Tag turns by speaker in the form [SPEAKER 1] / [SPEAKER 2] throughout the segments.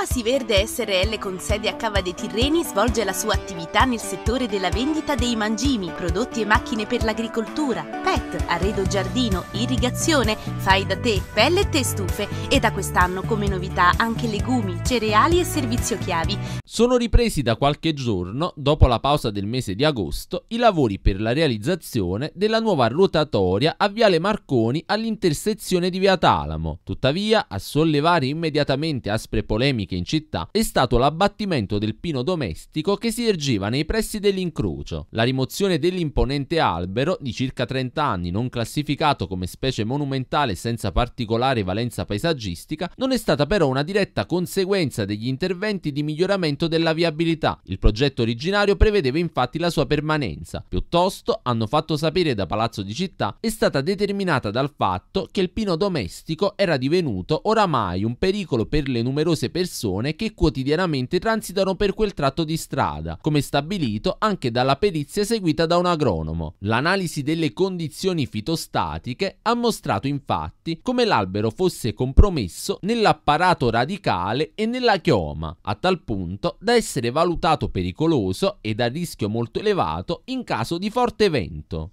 [SPEAKER 1] Oasi Verde SRL con sede a Cava dei Tirreni svolge la sua attività nel settore della vendita dei mangimi, prodotti e macchine per l'agricoltura, pet, arredo giardino, irrigazione, fai da te, pellet e stufe e da quest'anno come novità anche legumi, cereali e servizio chiavi.
[SPEAKER 2] Sono ripresi da qualche giorno, dopo la pausa del mese di agosto, i lavori per la realizzazione della nuova rotatoria a Viale Marconi all'intersezione di Via Talamo. Tuttavia, a sollevare immediatamente aspre polemiche Martiniche in città è stato l'abbattimento del pino domestico che si ergiva nei pressi dell'incrocio. La rimozione dell'imponente albero, di circa 30 anni non classificato come specie monumentale senza particolare valenza paesaggistica, non è stata però una diretta conseguenza degli interventi di miglioramento della viabilità. Il progetto originario prevedeva infatti la sua permanenza. Piuttosto, hanno fatto sapere da Palazzo di Città, è stata determinata dal fatto che il pino domestico era divenuto oramai un pericolo per le numerose persone persone che quotidianamente transitano per quel tratto di strada, come stabilito anche dalla perizia eseguita da un agronomo. L'analisi delle condizioni fitostatiche ha mostrato infatti come l'albero fosse compromesso nell'apparato radicale e nella chioma, a tal punto da essere valutato pericoloso ed a rischio molto elevato in caso di forte vento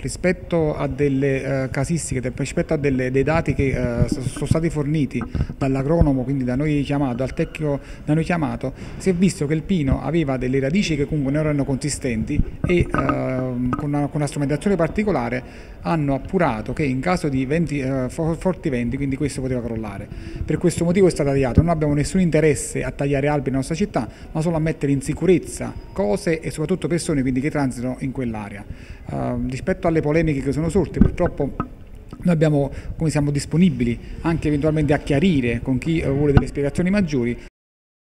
[SPEAKER 3] rispetto a delle eh, casistiche, rispetto a delle, dei dati che eh, sono stati forniti dall'agronomo, quindi da noi chiamato, dal tecnico da noi chiamato, si è visto che il pino aveva delle radici che comunque non erano consistenti e eh, con, una, con, una, strumentazione particolare hanno appurato che in caso di venti, eh, forti venti, quindi questo poteva crollare. Per questo motivo è stato tagliato, non abbiamo nessun interesse a tagliare alberi nella nostra città, ma solo a mettere in sicurezza cose e soprattutto persone quindi, che transitano in quell'area. Ehm, rispetto a alle polemiche che sono sorte, purtroppo noi abbiamo, come siamo disponibili anche eventualmente a chiarire con chi vuole delle spiegazioni maggiori,